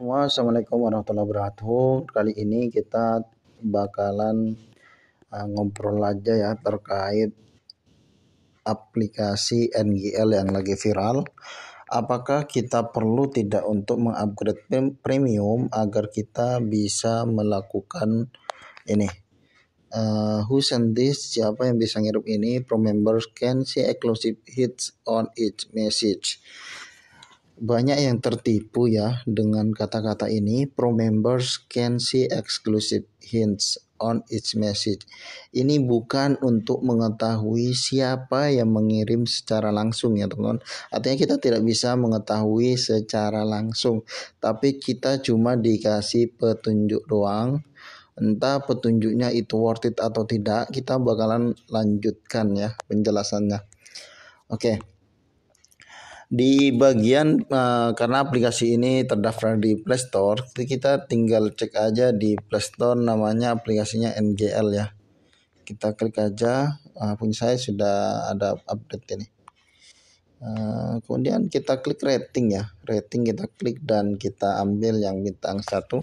semua assalamualaikum warahmatullahi wabarakatuh kali ini kita bakalan uh, ngobrol aja ya terkait aplikasi NGL yang lagi viral apakah kita perlu tidak untuk mengupgrade premium agar kita bisa melakukan ini uh, who sent this siapa yang bisa ngirim ini pro members can see exclusive hits on each message banyak yang tertipu ya dengan kata-kata ini. Pro members can see exclusive hints on each message. Ini bukan untuk mengetahui siapa yang mengirim secara langsung ya teman-teman. Artinya kita tidak bisa mengetahui secara langsung, tapi kita cuma dikasih petunjuk doang. Entah petunjuknya itu worth it atau tidak, kita bakalan lanjutkan ya penjelasannya. Oke. Okay di bagian uh, karena aplikasi ini terdaftar di Play Store, kita tinggal cek aja di Play Store namanya aplikasinya NGL ya. Kita klik aja, uh, punya saya sudah ada update ini. Eh, kemudian kita klik rating ya rating kita klik dan kita ambil yang bintang satu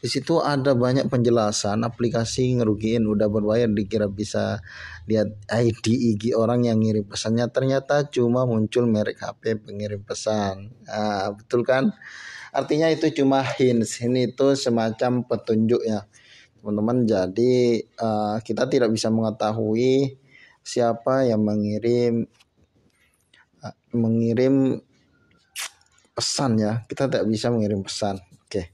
di situ ada banyak penjelasan aplikasi ngerugiin udah berbayar dikira bisa lihat ID IG orang yang ngirim pesannya ternyata cuma muncul merek HP pengirim pesan nah, betul kan artinya itu cuma hints ini itu semacam petunjuk ya teman-teman jadi uh, kita tidak bisa mengetahui siapa yang mengirim mengirim pesan ya. Kita tidak bisa mengirim pesan. Oke.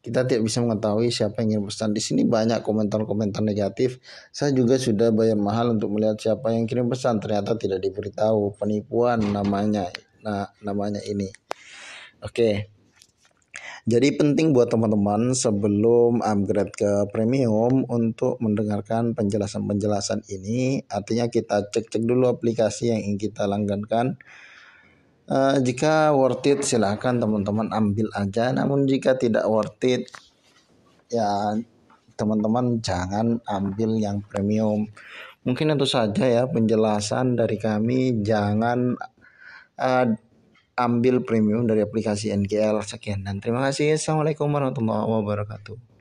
Kita tidak bisa mengetahui siapa yang ngirim pesan. Di sini banyak komentar-komentar negatif. Saya juga sudah bayar mahal untuk melihat siapa yang kirim pesan. Ternyata tidak diberitahu. Penipuan namanya. Nah, namanya ini. Oke. Jadi penting buat teman-teman sebelum upgrade ke premium untuk mendengarkan penjelasan-penjelasan ini. Artinya kita cek-cek dulu aplikasi yang ingin kita langgankan. Uh, jika worth it silahkan teman-teman ambil aja. Namun jika tidak worth it ya teman-teman jangan ambil yang premium. Mungkin itu saja ya penjelasan dari kami. Jangan uh, ambil premium dari aplikasi NGL. Sekian dan terima kasih. Assalamualaikum warahmatullahi wabarakatuh.